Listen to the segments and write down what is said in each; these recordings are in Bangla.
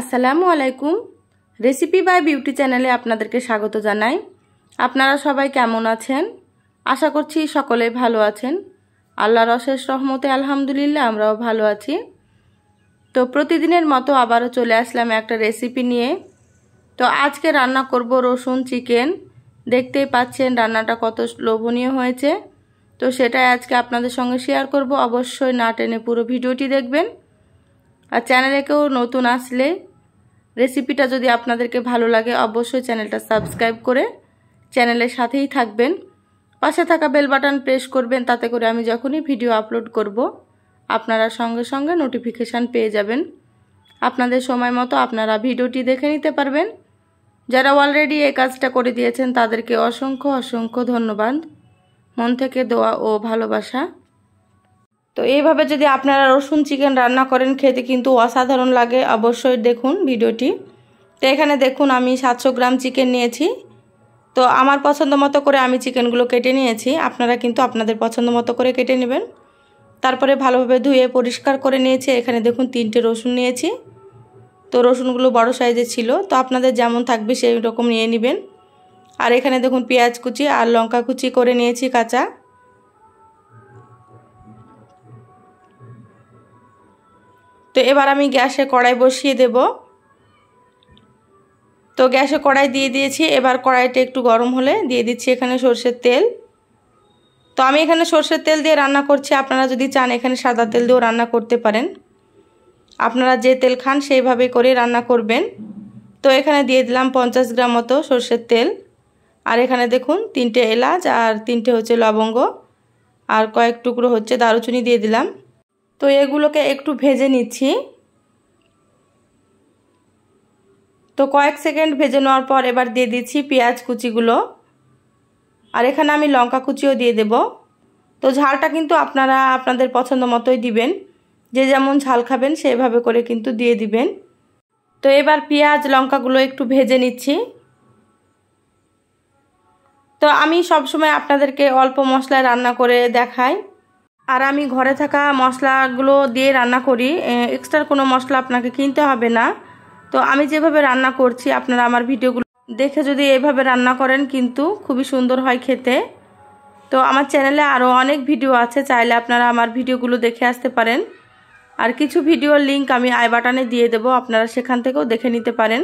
আসসালামু আলাইকুম রেসিপি বাই বিউটি চ্যানেলে আপনাদেরকে স্বাগত জানাই আপনারা সবাই কেমন আছেন আশা করছি সকলে ভালো আছেন আল্লাহর অশেষ রহমতে আলহামদুলিল্লাহ আমরাও ভালো আছি তো প্রতিদিনের মতো আবারও চলে আসলাম একটা রেসিপি নিয়ে তো আজকে রান্না করব রসুন চিকেন দেখতেই পাচ্ছেন রান্নাটা কত লোভনীয় হয়েছে তো সেটাই আজকে আপনাদের সঙ্গে শেয়ার করব অবশ্যই না টেনে পুরো ভিডিওটি দেখবেন আর চ্যানেলে কেউ নতুন আসলে রেসিপিটা যদি আপনাদেরকে ভালো লাগে অবশ্যই চ্যানেলটা সাবস্ক্রাইব করে চ্যানেলের সাথেই থাকবেন পাশে থাকা বেল বাটন প্রেস করবেন তাতে করে আমি যখনই ভিডিও আপলোড করব আপনারা সঙ্গে সঙ্গে নোটিফিকেশান পেয়ে যাবেন আপনাদের সময় মতো আপনারা ভিডিওটি দেখে নিতে পারবেন যারা অলরেডি এই কাজটা করে দিয়েছেন তাদেরকে অসংখ্য অসংখ্য ধন্যবাদ মন থেকে দোয়া ও ভালোবাসা তো এইভাবে যদি আপনারা রসুন চিকেন রান্না করেন খেতে কিন্তু অসাধারণ লাগে অবশ্যই দেখুন ভিডিওটি তো এখানে দেখুন আমি সাতশো গ্রাম চিকেন নিয়েছি তো আমার পছন্দ মতো করে আমি চিকেনগুলো কেটে নিয়েছি আপনারা কিন্তু আপনাদের পছন্দ মতো করে কেটে নেবেন তারপরে ভালোভাবে ধুয়ে পরিষ্কার করে নিয়েছি এখানে দেখুন তিনটে রসুন নিয়েছি তো রসুনগুলো বড় সাইজে ছিল তো আপনাদের যেমন থাকবে সেই রকম নিয়ে নেবেন আর এখানে দেখুন পেঁয়াজ কুচি আর লঙ্কা কুচি করে নিয়েছি কাঁচা তো এবার আমি গ্যাসে কড়াই বসিয়ে দেব তো গ্যাসে কড়াই দিয়ে দিয়েছি এবার কড়াইটা একটু গরম হলে দিয়ে দিচ্ছি এখানে সর্ষের তেল তো আমি এখানে সর্ষের তেল দিয়ে রান্না করছি আপনারা যদি চান এখানে সাদা তেল দিয়েও রান্না করতে পারেন আপনারা যে তেল খান সেইভাবে করে রান্না করবেন তো এখানে দিয়ে দিলাম পঞ্চাশ গ্রাম মতো সর্ষের তেল আর এখানে দেখুন তিনটে এলাচ আর তিনটে হচ্ছে লবঙ্গ আর কয়েক টুকরো হচ্ছে দারুচিনি দিয়ে দিলাম তো এগুলোকে একটু ভেজে নিচ্ছি তো কয়েক সেকেন্ড ভেজে নেওয়ার পর এবার দিয়ে দিচ্ছি পেঁয়াজ কুচিগুলো আর এখানে আমি লঙ্কা কুচিও দিয়ে দেব তো ঝালটা কিন্তু আপনারা আপনাদের পছন্দ মতোই দিবেন যে যেমন ঝাল খাবেন সেইভাবে করে কিন্তু দিয়ে দিবেন তো এবার পেঁয়াজ লঙ্কাগুলো একটু ভেজে নিচ্ছি তো আমি সবসময় আপনাদেরকে অল্প মশলায় রান্না করে দেখাই আর আমি ঘরে থাকা মশলাগুলো দিয়ে রান্না করি এক্সট্রা কোনো মশলা আপনাকে কিনতে হবে না তো আমি যেভাবে রান্না করছি আপনারা আমার ভিডিওগুলো দেখে যদি এভাবে রান্না করেন কিন্তু খুবই সুন্দর হয় খেতে তো আমার চ্যানেলে আরও অনেক ভিডিও আছে চাইলে আপনারা আমার ভিডিওগুলো দেখে আসতে পারেন আর কিছু ভিডিওর লিঙ্ক আমি আই বাটনে দিয়ে দেব আপনারা সেখান থেকেও দেখে নিতে পারেন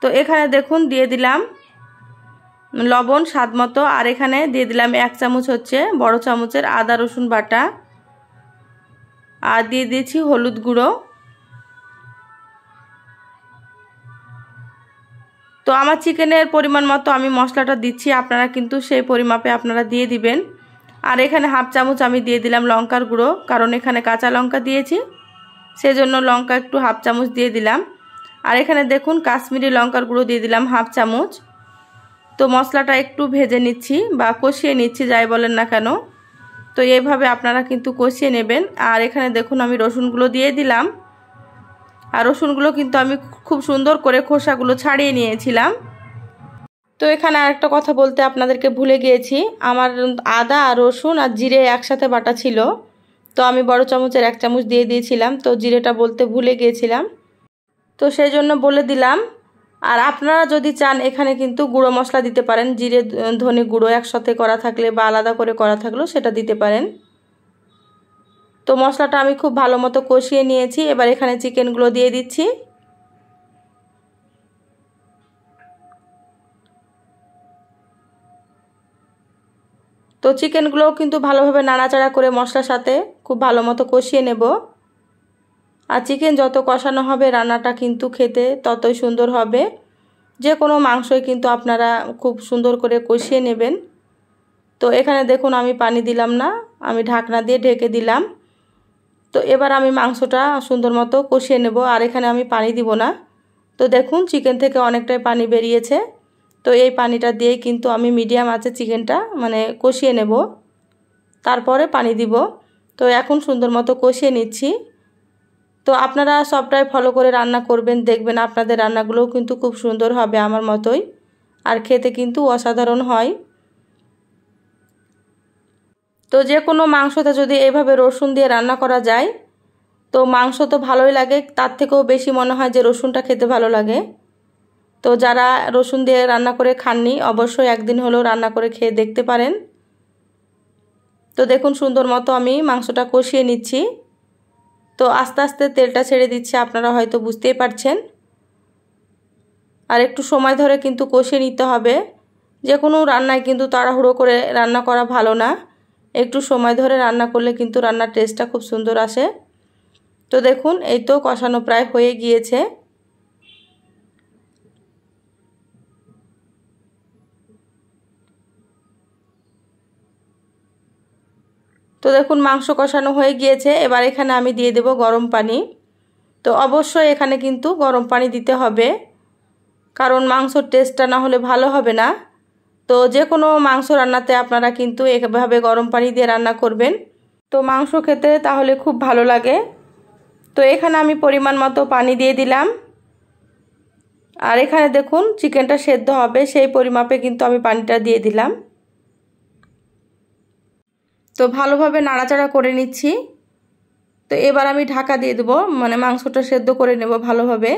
তো এখানে দেখুন দিয়ে দিলাম লবণ স্বাদ মতো আর এখানে দিয়ে দিলাম এক চামচ হচ্ছে বড় চামচের আদা রসুন বাটা আর দিয়ে দিয়েছি হলুদ গুঁড়ো তো আমার চিকেনের পরিমাণ মতো আমি মশলাটা দিচ্ছি আপনারা কিন্তু সেই পরিমাপে আপনারা দিয়ে দিবেন আর এখানে হাফ চামচ আমি দিয়ে দিলাম লঙ্কার গুঁড়ো কারণ এখানে কাঁচা লঙ্কা দিয়েছি সেজন্য লঙ্কা একটু হাফ চামচ দিয়ে দিলাম আর এখানে দেখুন কাশ্মীরি লঙ্কার গুঁড়ো দিয়ে দিলাম হাফ চামচ তো মশলাটা একটু ভেজে নিচ্ছি বা কষিয়ে নিচ্ছি যাই বলেন না কেন তো এইভাবে আপনারা কিন্তু কষিয়ে নেবেন আর এখানে দেখুন আমি রসুনগুলো দিয়ে দিলাম আর রসুনগুলো কিন্তু আমি খুব সুন্দর করে খোসাগুলো ছাড়িয়ে নিয়েছিলাম তো এখানে আর একটা কথা বলতে আপনাদেরকে ভুলে গিয়েছি আমার আদা আর রসুন আর জিরে একসাথে বাটা ছিল তো আমি বড় চামচের এক চামচ দিয়ে দিয়েছিলাম তো জিরেটা বলতে ভুলে গিয়েছিলাম তো সেই জন্য বলে দিলাম আর আপনারা যদি চান এখানে কিন্তু গুঁড়ো মশলা দিতে পারেন জিরে ধনে গুঁড়ো একসাথে করা থাকলে বা আলাদা করে করা থাকলেও সেটা দিতে পারেন তো মশলাটা আমি খুব ভালো মতো কষিয়ে নিয়েছি এবার এখানে চিকেনগুলো দিয়ে দিচ্ছি তো চিকেনগুলোও কিন্তু ভালোভাবে নাড়াচাড়া করে মশলার সাথে খুব ভালো মতো কষিয়ে নেবো আর চিকেন যত কষানো হবে রান্নাটা কিন্তু খেতে ততই সুন্দর হবে যে কোনো মাংসই কিন্তু আপনারা খুব সুন্দর করে কষিয়ে নেবেন তো এখানে দেখুন আমি পানি দিলাম না আমি ঢাকনা দিয়ে ঢেকে দিলাম তো এবার আমি মাংসটা সুন্দর মতো কষিয়ে নেব আর এখানে আমি পানি দিব না তো দেখুন চিকেন থেকে অনেকটাই পানি বেরিয়েছে তো এই পানিটা দিয়ে কিন্তু আমি মিডিয়াম আছে চিকেনটা মানে কষিয়ে নেব তারপরে পানি দিব তো এখন সুন্দর মতো কষিয়ে নিচ্ছি তো আপনারা সবটাই ফলো করে রান্না করবেন দেখবেন আপনাদের রান্নাগুলোও কিন্তু খুব সুন্দর হবে আমার মতোই আর খেতে কিন্তু অসাধারণ হয় তো যে কোনো মাংসটা যদি এভাবে রসুন দিয়ে রান্না করা যায় তো মাংস তো ভালোই লাগে তার থেকেও বেশি মনে হয় যে রসুনটা খেতে ভালো লাগে তো যারা রসুন দিয়ে রান্না করে খাননি অবশ্যই একদিন হলেও রান্না করে খেয়ে দেখতে পারেন তো দেখুন সুন্দর মতো আমি মাংসটা কষিয়ে নিচ্ছি তো আস্তে আস্তে তেলটা ছেড়ে দিচ্ছে আপনারা হয়তো বুঝতেই পারছেন আর একটু সময় ধরে কিন্তু কষে নিতে হবে যে কোনো রান্নায় কিন্তু তাড়াহুড়ো করে রান্না করা ভালো না একটু সময় ধরে রান্না করলে কিন্তু রান্নার টেস্টটা খুব সুন্দর আসে তো দেখুন এই তো কষানো প্রায় হয়ে গিয়েছে তো দেখুন মাংস কষানো হয়ে গিয়েছে এবার এখানে আমি দিয়ে দেব গরম পানি তো অবশ্যই এখানে কিন্তু গরম পানি দিতে হবে কারণ মাংসর টেস্টটা না হলে ভালো হবে না তো যে কোনো মাংস রান্নাতে আপনারা কিন্তু এভাবে গরম পানি দিয়ে রান্না করবেন তো মাংস খেতে তাহলে খুব ভালো লাগে তো এখানে আমি পরিমাণ মতো পানি দিয়ে দিলাম আর এখানে দেখুন চিকেনটা সেদ্ধ হবে সেই পরিমাপে কিন্তু আমি পানিটা দিয়ে দিলাম তো ভালোভাবে নাড়াচাড়া করে নিচ্ছি তো এবার আমি ঢাকা দিয়ে দেবো মানে মাংসটা সেদ্ধ করে নেব ভালোভাবে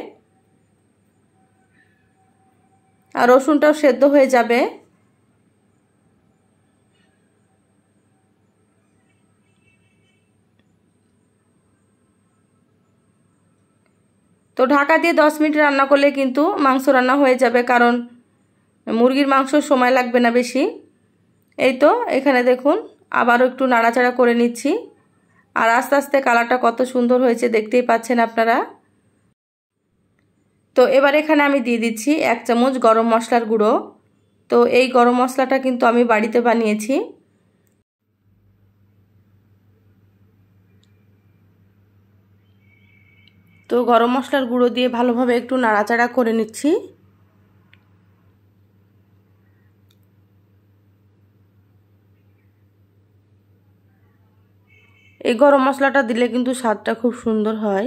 আর রসুনটাও সেদ্ধ হয়ে যাবে তো ঢাকা দিয়ে দশ মিনিট রান্না করলে কিন্তু মাংস রান্না হয়ে যাবে কারণ মুরগির মাংস সময় লাগবে না বেশি এই তো এখানে দেখুন আবারও একটু নাড়াচাড়া করে নিচ্ছি আর আস্তে আস্তে কালারটা কত সুন্দর হয়েছে দেখতেই পাচ্ছেন আপনারা তো এবার এখানে আমি দিয়ে দিচ্ছি এক চামচ গরম মশলার গুঁড়ো তো এই গরম মশলাটা কিন্তু আমি বাড়িতে বানিয়েছি তো গরম মশলার গুঁড়ো দিয়ে ভালোভাবে একটু নাড়াচাড়া করে নিচ্ছি এই গরম মশলাটা দিলে কিন্তু স্বাদটা খুব সুন্দর হয়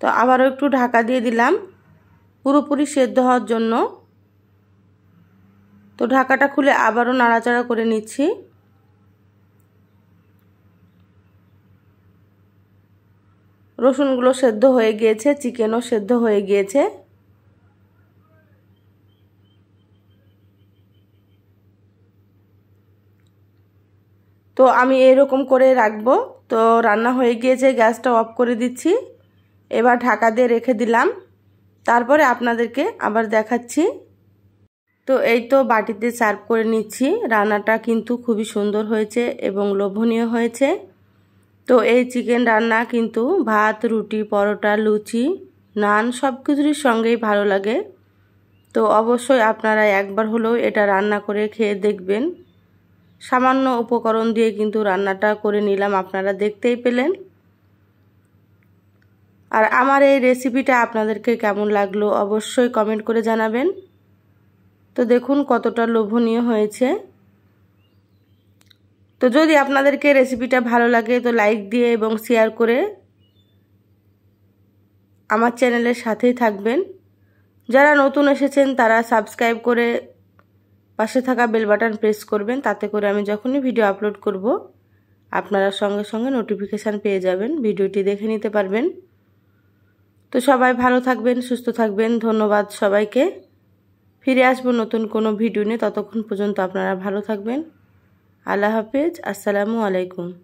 তো আবারও একটু ঢাকা দিয়ে দিলাম পুরোপুরি সেদ্ধ হওয়ার জন্য তো ঢাকাটা খুলে আবারও নাড়াচাড়া করে নিচ্ছি রসুনগুলো সেদ্ধ হয়ে গিয়েছে চিকেনও সেদ্ধ হয়ে গিয়েছে তো আমি এরকম করে রাখবো তো রান্না হয়ে গিয়েছে গ্যাসটা অফ করে দিচ্ছি এবার ঢাকা দিয়ে রেখে দিলাম তারপরে আপনাদেরকে আবার দেখাচ্ছি তো এই তো বাটিতে সার্ভ করে নিচ্ছি রান্নাটা কিন্তু খুবই সুন্দর হয়েছে এবং লোভনীয় হয়েছে তো এই চিকেন রান্না কিন্তু ভাত রুটি পরোটা লুচি নান সব কিছুর সঙ্গেই ভালো লাগে তো অবশ্যই আপনারা একবার হলেও এটা রান্না করে খেয়ে দেখবেন সামান্য উপকরণ দিয়ে কিন্তু রান্নাটা করে নিলাম আপনারা দেখতেই পেলেন আর আমার এই রেসিপিটা আপনাদেরকে কেমন লাগলো অবশ্যই কমেন্ট করে জানাবেন তো দেখুন কতটা লোভনীয় হয়েছে তো যদি আপনাদেরকে রেসিপিটা ভালো লাগে তো লাইক দিয়ে এবং শেয়ার করে আমার চ্যানেলের সাথেই থাকবেন যারা নতুন এসেছেন তারা সাবস্ক্রাইব করে পাশে থাকা বেল বাটন প্রেস করবেন তাতে করে আমি যখনই ভিডিও আপলোড করব আপনারা সঙ্গে সঙ্গে নোটিফিকেশান পেয়ে যাবেন ভিডিওটি দেখে নিতে পারবেন তো সবাই ভালো থাকবেন সুস্থ থাকবেন ধন্যবাদ সবাইকে ফিরে আসবো নতুন কোনো ভিডিও নিয়ে ততক্ষণ পর্যন্ত আপনারা ভালো থাকবেন আল্লাহ হাফেজ আসসালামু আলাইকুম